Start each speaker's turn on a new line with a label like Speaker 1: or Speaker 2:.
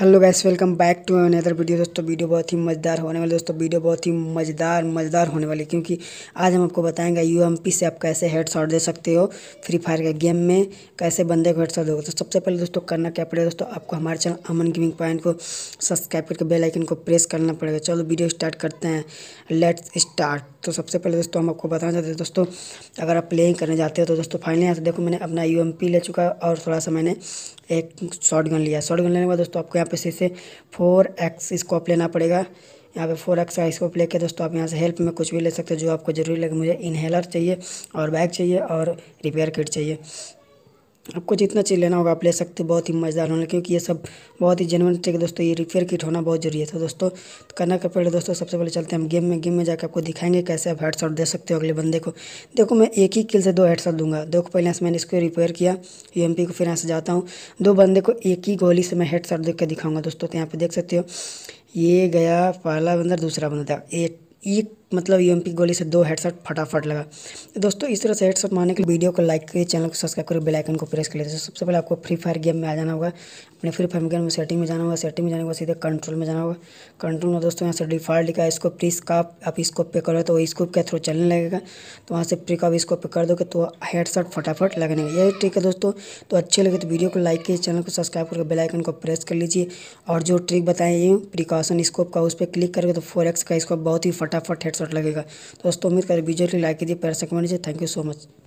Speaker 1: hello guys welcome back to another video दोस्तों video बहुत ही मज़ेदार होने वाली दोस्तों वीडियो बहुत ही मज़ेदार मज़ेदार होने वाली क्योंकि आज हम आपको बताएंगे पी से आप कैसे हेड शॉट दे सकते हो फ्री फायर के गेम में कैसे बंदे को हेड शॉट दोगे तो सबसे पहले दोस्तों करना क्या पड़ेगा दोस्तों आपको हमारे चैनल अमन गेमिंग पॉइंट को सब्सक्राइब करके बेलाइकन को प्रेस करना पड़ेगा चलो वीडियो स्टार्ट करते हैं लेट्स स्टार्ट तो सबसे पहले दोस्तों हम आपको बताना चाहते हैं दोस्तों अगर आप प्लेइंग करने जाते हो तो दोस्तों फाइनली यहाँ से देखो मैंने अपना यू ले चुका और थोड़ा सा मैंने एक शॉर्ट गन लिया शॉर्ट गन लेने के बाद दोस्तों आपको यहाँ पे से फोर एक्स स्कोप लेना पड़ेगा यहाँ पे फोर एक्स का स्कोप लेके दोस्तों आप यहाँ से हेल्प में कुछ भी ले सकते हो जो आपको ज़रूरी लगे मुझे इनहेलर चाहिए और बैग चाहिए और रिपेयर किट चाहिए आपको जितना चीज़ लेना होगा आप ले सकते हो बहुत ही मज़ेदार होना क्योंकि ये सब बहुत ही जेनवन ट्रिक दोस्तों ये रिपेयर किट होना बहुत जरूरी है तो दोस्तों तो करना का पहले दोस्तों सबसे पहले चलते हैं हम गेम में गेम में जाकर आपको दिखाएंगे कैसे आप हेडसॉट दे सकते हो अगले बंदे को देखो मैं एक ही किल से दो हेडशॉट दूंगा देखो पहले से मैंने इसको रिपेयर किया यू को फिर यहाँ से जाता हूँ दो बंदे को एक ही गोली से मैं शॉट देख दिखाऊंगा दोस्तों तो यहाँ पर देख सकते हो ये गया पहला बंदा दूसरा बंदा एक मतलब यू e की गोली से दो हेडसेट फटाफट लगा तो दोस्तों इस तरह से हेडसेट मारने के लिए वीडियो को लाइक करिए चैनल को सब्सक्राइब करिए बेलाइकन को प्रेस कर लीजिए सबसे पहले आपको फ्री फायर गेम में आ जाना होगा अपने फ्री फायर गेम में सेटिंग में जाना होगा सेटिंग में जाने के बाद सीधे कंट्रोल में जाना होगा कंट्रोल में दोस्तों यहाँ से डिफॉल्ट लिखा है स्कोप प्री का आप स्कोप पे करो तो वो स्कोप के थ्रू चलने लगेगा तो वहाँ से प्रिकॉप स्कोप पे कर दोगे तो हेडसेट फटाफट लगने यही ट्रिक है दोस्तों तो अच्छे लगे तो वीडियो को लाइक कीजिए चैनल को सब्सक्राइब करके बेलाइकन को प्रेस कर लीजिए और जो ट्रिक बताए प्रिकॉशन स्कोप का उस पर क्लिक करके तो फोर का स्कोप बहुत ही फटाफट हेड शॉट लगेगा दोस्तों उम्मीद करें वीडियो के लाइक कीजिए पैर से comment thank you so much